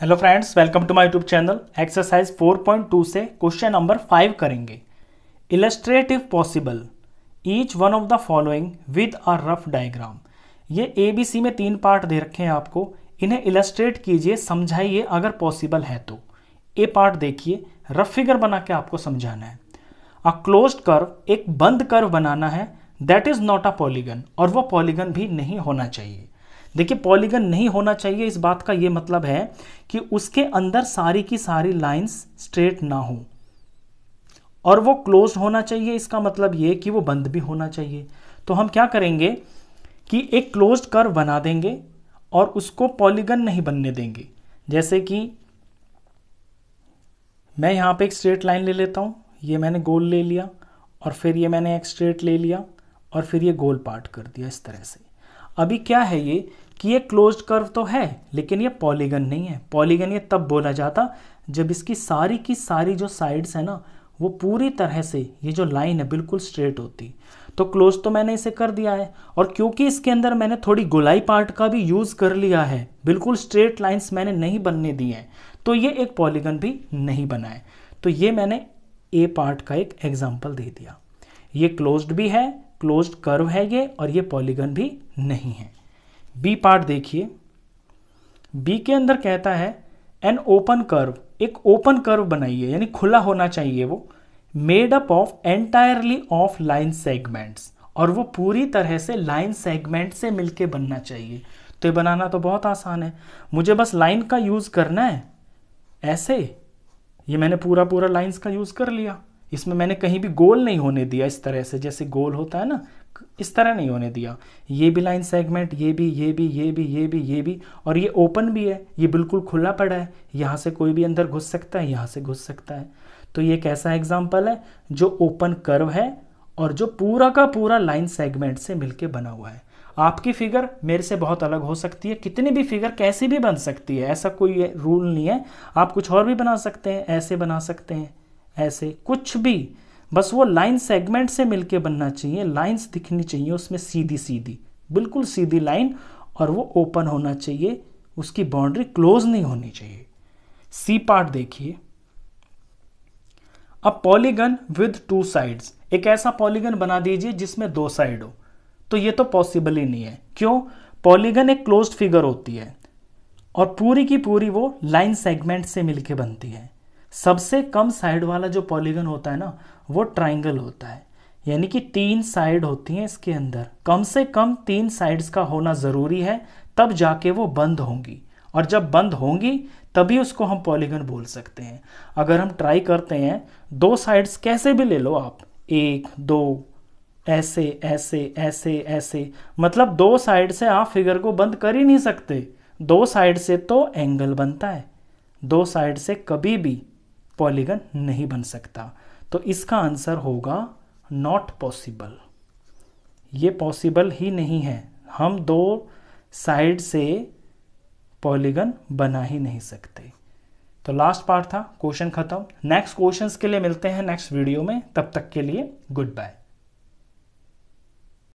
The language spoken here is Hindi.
hello friends welcome to my YouTube channel exercise 4.2 से क्वेश्चन नंबर 5 करेंगे illustrate if possible each one of the following with a rough diagram ये ए बी सी में तीन पार्ट दे रखे हैं आपको इन्हें इलस्ट्रेट कीजिए समझाइए अगर पॉसिबल है तो ए पार्ट देखिए रफ फिगर बना के आपको समझाना है अ क्लोज कर्व एक बंद कर्व बनाना है that is not a polygon और वो पॉलीगन भी नहीं होना चाहिए देखिए पॉलीगन नहीं होना चाहिए इस बात का ये मतलब है कि उसके अंदर सारी की सारी लाइंस स्ट्रेट ना हो और वो क्लोज होना चाहिए इसका मतलब ये कि वो बंद भी होना चाहिए तो हम क्या करेंगे कि एक क्लोज कर्व बना देंगे और उसको पॉलीगन नहीं बनने देंगे जैसे कि मैं यहाँ पे एक स्ट्रेट लाइन ले लेता हूँ ये मैंने गोल ले लिया और फिर ये मैंने एक स्ट्रेट ले लिया और फिर ये गोल पार्ट कर दिया इस तरह से अभी क्या है ये कि ये क्लोज कर्व तो है लेकिन ये पॉलीगन नहीं है पॉलीगन ये तब बोला जाता जब इसकी सारी की सारी जो साइड्स है ना वो पूरी तरह से ये जो लाइन है बिल्कुल स्ट्रेट होती तो क्लोज तो मैंने इसे कर दिया है और क्योंकि इसके अंदर मैंने थोड़ी गोलाई पार्ट का भी यूज़ कर लिया है बिल्कुल स्ट्रेट लाइंस मैंने नहीं बनने दी हैं तो ये एक पॉलीगन भी नहीं बना है तो ये मैंने ए पार्ट का एक एग्जाम्पल दे दिया ये क्लोज्ड भी है क्लोज्ड कर्व है ये और ये पॉलीगन भी नहीं है बी पार्ट देखिए बी के अंदर कहता है एन ओपन कर्व एक ओपन कर्व बनाइए यानी खुला होना चाहिए वो made up of entirely of line segments और वो पूरी तरह से लाइन सेगमेंट से मिलके बनना चाहिए तो ये बनाना तो बहुत आसान है मुझे बस लाइन का यूज़ करना है ऐसे ये मैंने पूरा पूरा लाइंस का यूज़ कर लिया इसमें मैंने कहीं भी गोल नहीं होने दिया इस तरह से जैसे गोल होता है ना इस तरह नहीं होने दिया ये भी लाइन सेगमेंट ये भी ये भी ये भी ये भी ये भी और ये ओपन भी है ये बिल्कुल खुला पड़ा है यहाँ से कोई भी अंदर घुस सकता है यहाँ से घुस सकता है तो ये एक ऐसा एग्जाम्पल है जो ओपन कर्व है और जो पूरा का पूरा लाइन सेगमेंट से मिलके बना हुआ है आपकी फिगर मेरे से बहुत अलग हो सकती है कितनी भी फिगर कैसी भी बन सकती है ऐसा कोई रूल नहीं है आप कुछ और भी बना सकते हैं ऐसे बना सकते हैं ऐसे कुछ भी बस वो लाइन सेगमेंट से मिलके बनना चाहिए लाइंस दिखनी चाहिए उसमें सीधी सीधी बिल्कुल सीधी लाइन और वो ओपन होना चाहिए उसकी बाउंड्री क्लोज नहीं होनी चाहिए सी पार्ट देखिए अब पॉलीगन विद टू साइड्स एक ऐसा पॉलीगन बना दीजिए जिसमें दो साइड हो तो ये तो पॉसिबल ही नहीं है क्यों पॉलीगन एक क्लोज्ड फिगर होती है और पूरी की पूरी वो लाइन सेगमेंट से मिलके बनती है सबसे कम साइड वाला जो पॉलीगन होता है ना वो ट्राइंगल होता है यानी कि तीन साइड होती हैं इसके अंदर कम से कम तीन साइड्स का होना ज़रूरी है तब जाके वो बंद होंगी और जब बंद होंगी तभी उसको हम पॉलीगन बोल सकते हैं अगर हम ट्राई करते हैं दो साइड्स कैसे भी ले लो आप एक दो ऐसे ऐसे ऐसे ऐसे मतलब दो साइड से आप फिगर को बंद कर ही नहीं सकते दो साइड से तो एंगल बनता है दो साइड से कभी भी पॉलीगन नहीं बन सकता तो इसका आंसर होगा नॉट पॉसिबल ये पॉसिबल ही नहीं है हम दो साइड से पॉलीगन बना ही नहीं सकते तो लास्ट पार्ट था क्वेश्चन खत्म नेक्स्ट क्वेश्चंस के लिए मिलते हैं नेक्स्ट वीडियो में तब तक के लिए गुड बाय